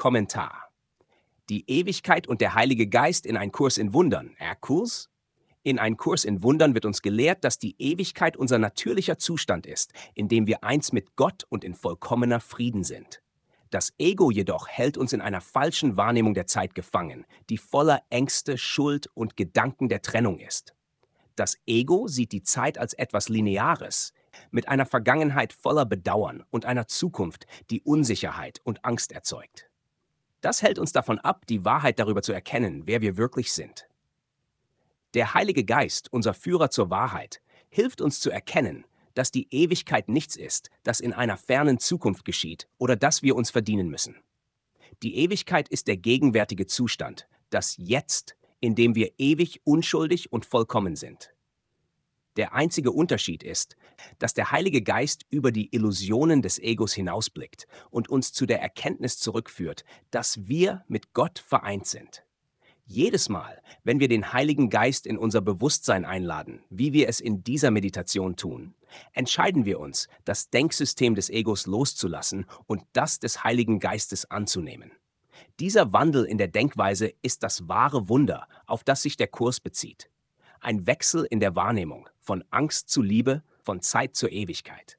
Kommentar. Die Ewigkeit und der Heilige Geist in ein Kurs in Wundern. Erkurs? In ein Kurs in Wundern wird uns gelehrt, dass die Ewigkeit unser natürlicher Zustand ist, in dem wir eins mit Gott und in vollkommener Frieden sind. Das Ego jedoch hält uns in einer falschen Wahrnehmung der Zeit gefangen, die voller Ängste, Schuld und Gedanken der Trennung ist. Das Ego sieht die Zeit als etwas Lineares, mit einer Vergangenheit voller Bedauern und einer Zukunft, die Unsicherheit und Angst erzeugt. Das hält uns davon ab, die Wahrheit darüber zu erkennen, wer wir wirklich sind. Der Heilige Geist, unser Führer zur Wahrheit, hilft uns zu erkennen, dass die Ewigkeit nichts ist, das in einer fernen Zukunft geschieht oder das wir uns verdienen müssen. Die Ewigkeit ist der gegenwärtige Zustand, das Jetzt, in dem wir ewig unschuldig und vollkommen sind. Der einzige Unterschied ist, dass der Heilige Geist über die Illusionen des Egos hinausblickt und uns zu der Erkenntnis zurückführt, dass wir mit Gott vereint sind. Jedes Mal, wenn wir den Heiligen Geist in unser Bewusstsein einladen, wie wir es in dieser Meditation tun, entscheiden wir uns, das Denksystem des Egos loszulassen und das des Heiligen Geistes anzunehmen. Dieser Wandel in der Denkweise ist das wahre Wunder, auf das sich der Kurs bezieht. Ein Wechsel in der Wahrnehmung von Angst zu Liebe, von Zeit zur Ewigkeit.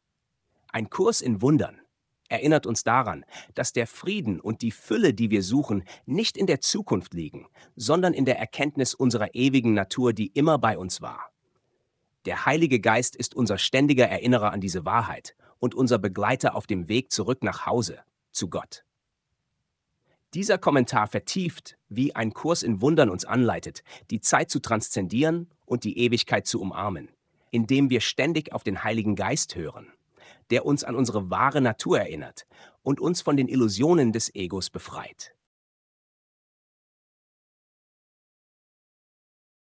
Ein Kurs in Wundern erinnert uns daran, dass der Frieden und die Fülle, die wir suchen, nicht in der Zukunft liegen, sondern in der Erkenntnis unserer ewigen Natur, die immer bei uns war. Der Heilige Geist ist unser ständiger Erinnerer an diese Wahrheit und unser Begleiter auf dem Weg zurück nach Hause, zu Gott. Dieser Kommentar vertieft, wie ein Kurs in Wundern uns anleitet, die Zeit zu transzendieren und die Ewigkeit zu umarmen indem wir ständig auf den Heiligen Geist hören, der uns an unsere wahre Natur erinnert und uns von den Illusionen des Egos befreit.